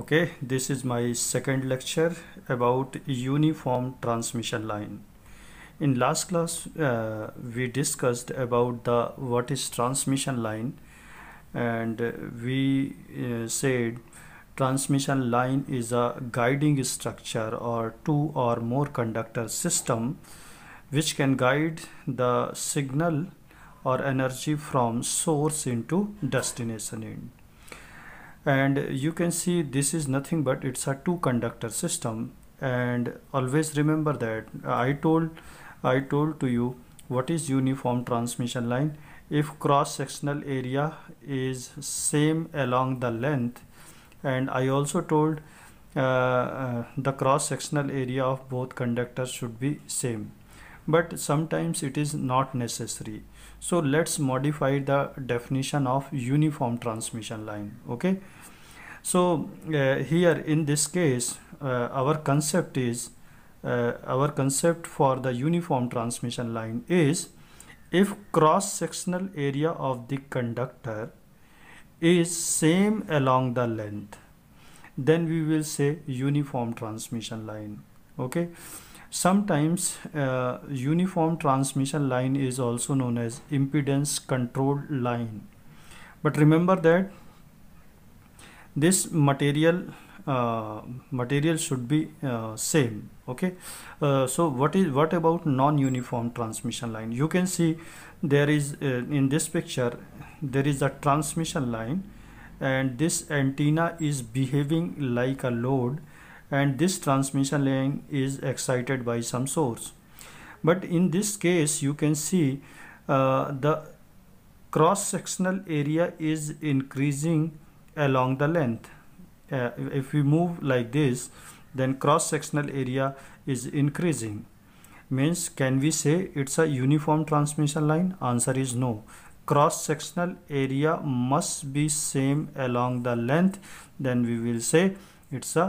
okay this is my second lecture about uniform transmission line in last class uh, we discussed about the what is transmission line and we uh, said transmission line is a guiding structure or two or more conductor system which can guide the signal or energy from source into destination end and you can see this is nothing but it's a two conductor system and always remember that I told I told to you what is uniform transmission line if cross sectional area is same along the length and I also told uh, uh, the cross sectional area of both conductors should be same but sometimes it is not necessary so let's modify the definition of uniform transmission line okay so uh, here in this case uh, our concept is uh, our concept for the uniform transmission line is if cross sectional area of the conductor is same along the length then we will say uniform transmission line okay Sometimes uh, uniform transmission line is also known as impedance controlled line. But remember that this material uh, material should be uh, same okay uh, so what is what about non-uniform transmission line you can see there is uh, in this picture there is a transmission line and this antenna is behaving like a load and this transmission line is excited by some source but in this case you can see uh, the cross sectional area is increasing along the length uh, if we move like this then cross sectional area is increasing means can we say it's a uniform transmission line answer is no cross sectional area must be same along the length then we will say it's a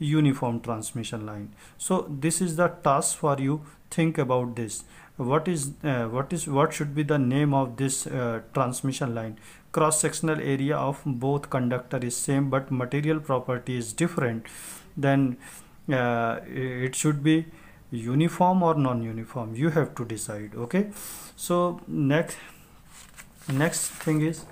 uniform transmission line so this is the task for you think about this what is uh, what is what should be the name of this uh, transmission line cross sectional area of both conductor is same but material property is different then uh, it should be uniform or non-uniform you have to decide okay so next next thing is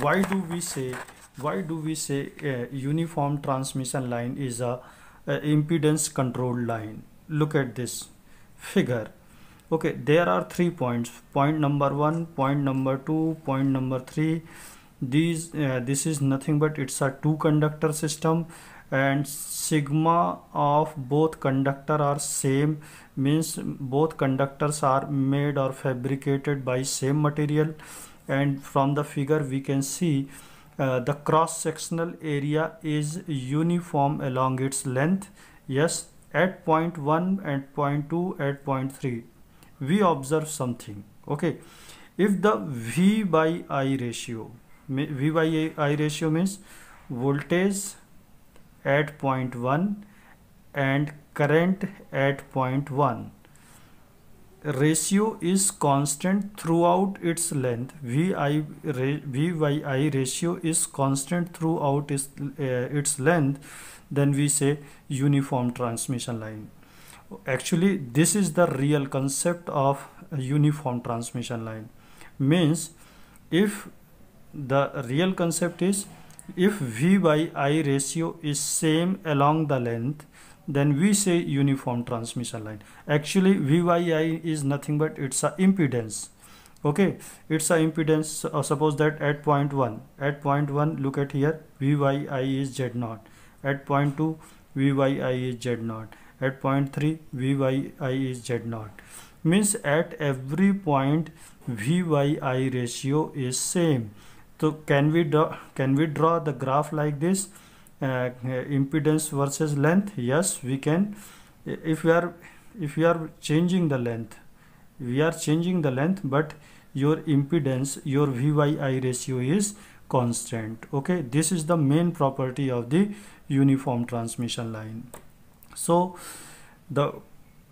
why do we say why do we say a uniform transmission line is a, a impedance control line look at this figure okay there are three points point number one point number two point number three these uh, this is nothing but it's a two conductor system and sigma of both conductor are same means both conductors are made or fabricated by same material and from the figure we can see uh, the cross sectional area is uniform along its length yes at point 1 at point 2 at point 3 we observe something okay if the v by i ratio v by i ratio means voltage at point 1 and current at point 1 ratio is constant throughout its length vi vyi ratio is constant throughout its, uh, its length then we say uniform transmission line actually this is the real concept of uniform transmission line means if the real concept is if v by i ratio is same along the length then we say uniform transmission line actually VYI is nothing but it's a impedance okay it's a impedance uh, suppose that at point 1 at point 1 look at here VYI is Z0 at point 2 VYI is Z0 at point 3 VYI is Z0 means at every point VYI ratio is same so can we draw can we draw the graph like this uh, impedance versus length yes we can if we are if we are changing the length we are changing the length but your impedance your VYI ratio is constant okay this is the main property of the uniform transmission line so the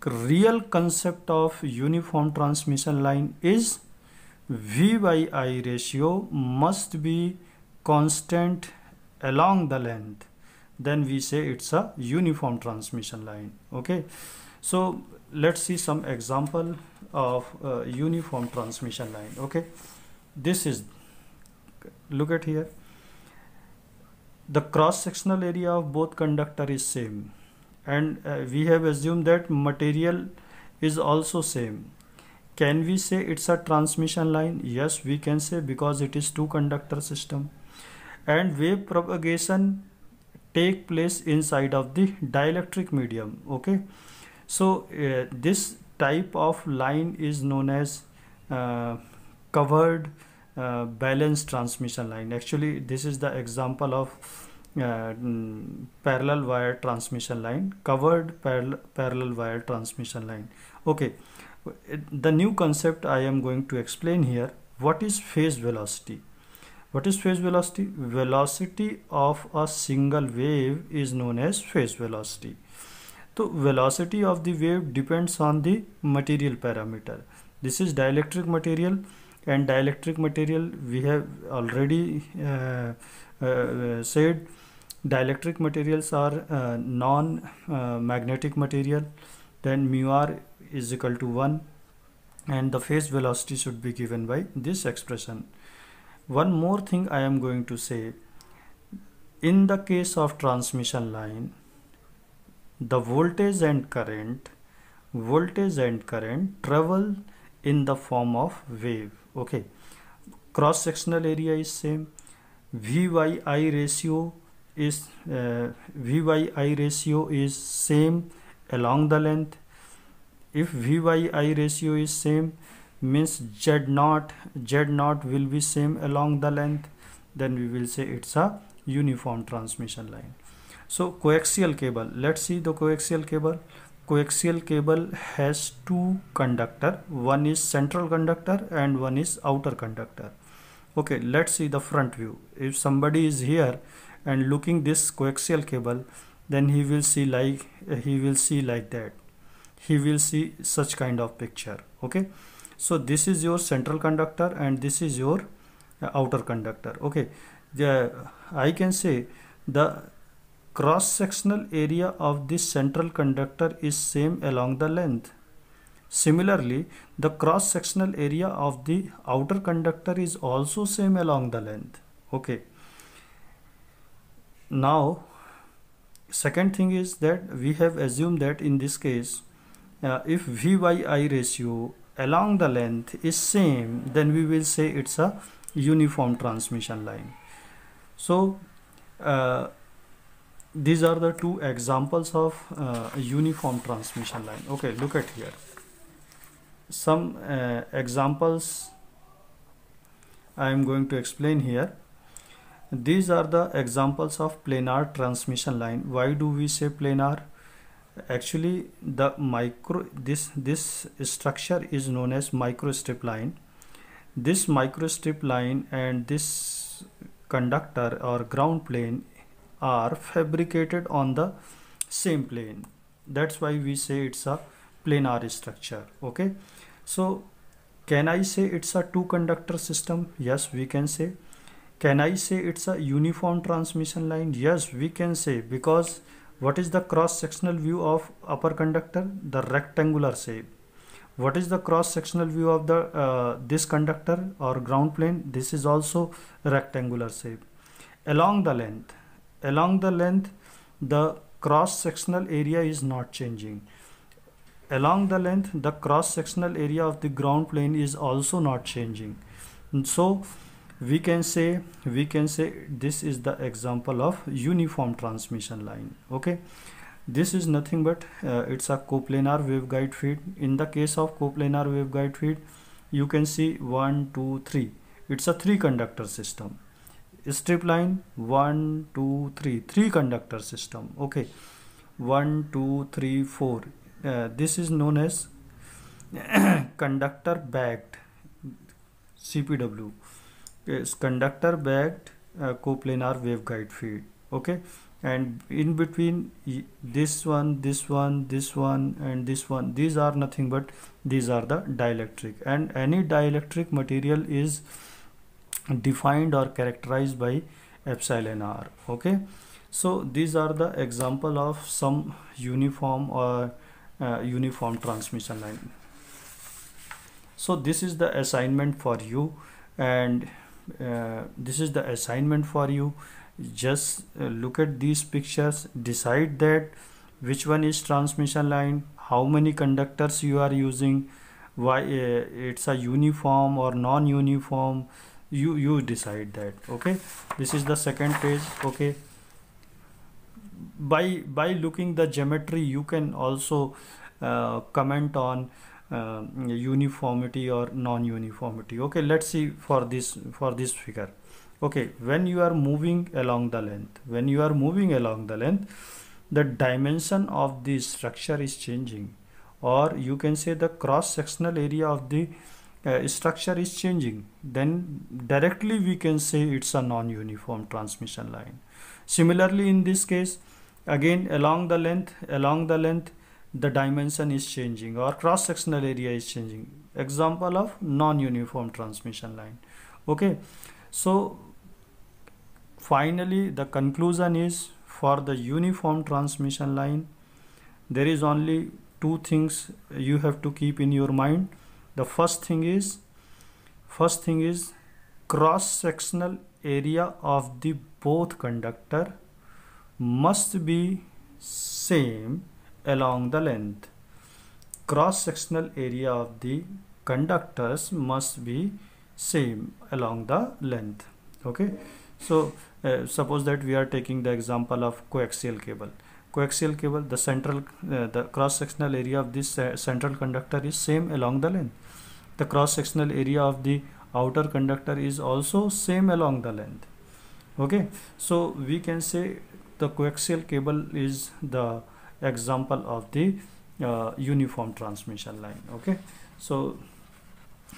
real concept of uniform transmission line is VYI ratio must be constant along the length then we say it's a uniform transmission line okay so let's see some example of uh, uniform transmission line okay this is look at here the cross sectional area of both conductor is same and uh, we have assumed that material is also same can we say it's a transmission line yes we can say because it is two conductor system and wave propagation take place inside of the dielectric medium okay so uh, this type of line is known as uh, covered uh, balanced transmission line actually this is the example of uh, parallel wire transmission line covered par parallel wire transmission line okay the new concept i am going to explain here what is phase velocity what is phase velocity velocity of a single wave is known as phase velocity तो velocity of the wave depends on the material parameter this is dielectric material and dielectric material we have already uh, uh, said dielectric materials are uh, non magnetic material then mu r is equal to 1 and the phase velocity should be given by this expression one more thing i am going to say in the case of transmission line the voltage and current voltage and current travel in the form of wave okay cross sectional area is same v ratio is uh, ratio is same along the length if v ratio is same means z naught z naught will be same along the length then we will say it's a uniform transmission line so coaxial cable let's see the coaxial cable coaxial cable has two conductor one is central conductor and one is outer conductor okay let's see the front view if somebody is here and looking this coaxial cable then he will see like he will see like that he will see such kind of picture okay so this is your central conductor and this is your uh, outer conductor okay the, i can say the cross sectional area of this central conductor is same along the length similarly the cross sectional area of the outer conductor is also same along the length okay now second thing is that we have assumed that in this case uh, if V Y I ratio along the length is same then we will say it's a uniform transmission line so uh, these are the two examples of uh, uniform transmission line okay look at here some uh, examples I am going to explain here these are the examples of planar transmission line why do we say planar actually the micro this this structure is known as microstrip line this microstrip line and this conductor or ground plane are fabricated on the same plane that's why we say it's a planar structure okay so can i say it's a two conductor system yes we can say can i say it's a uniform transmission line yes we can say because what is the cross-sectional view of upper conductor? The rectangular shape. What is the cross-sectional view of the uh, this conductor or ground plane? This is also rectangular shape. Along the length, along the length, the cross-sectional area is not changing. Along the length, the cross-sectional area of the ground plane is also not changing. And so we can say we can say this is the example of uniform transmission line okay this is nothing but uh, it's a coplanar waveguide feed in the case of coplanar waveguide feed you can see one two three it's a three conductor system strip line one two three three conductor system okay one two three four uh, this is known as conductor backed cpw is conductor backed uh, coplanar waveguide feed okay and in between this one this one this one and this one these are nothing but these are the dielectric and any dielectric material is defined or characterized by epsilon r okay so these are the example of some uniform or uh, uniform transmission line so this is the assignment for you and uh, this is the assignment for you just uh, look at these pictures decide that which one is transmission line how many conductors you are using why uh, it's a uniform or non-uniform you you decide that okay this is the second page okay by by looking the geometry you can also uh, comment on uh, uniformity or non-uniformity okay let's see for this for this figure okay when you are moving along the length when you are moving along the length the dimension of the structure is changing or you can say the cross-sectional area of the uh, structure is changing then directly we can say it's a non-uniform transmission line similarly in this case again along the length along the length the dimension is changing or cross-sectional area is changing example of non-uniform transmission line okay so finally the conclusion is for the uniform transmission line there is only two things you have to keep in your mind the first thing is first thing is cross sectional area of the both conductor must be same along the length. Cross-sectional area of the conductors must be same along the length. Okay. So uh, suppose that we are taking the example of coaxial cable. Coaxial cable, the central, uh, the cross-sectional area of this uh, central conductor is same along the length. The cross-sectional area of the outer conductor is also same along the length. Okay. So we can say the coaxial cable is the example of the uh, uniform transmission line okay so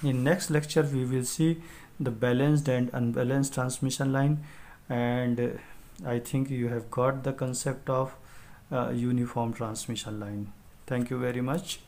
in next lecture we will see the balanced and unbalanced transmission line and uh, i think you have got the concept of uh, uniform transmission line thank you very much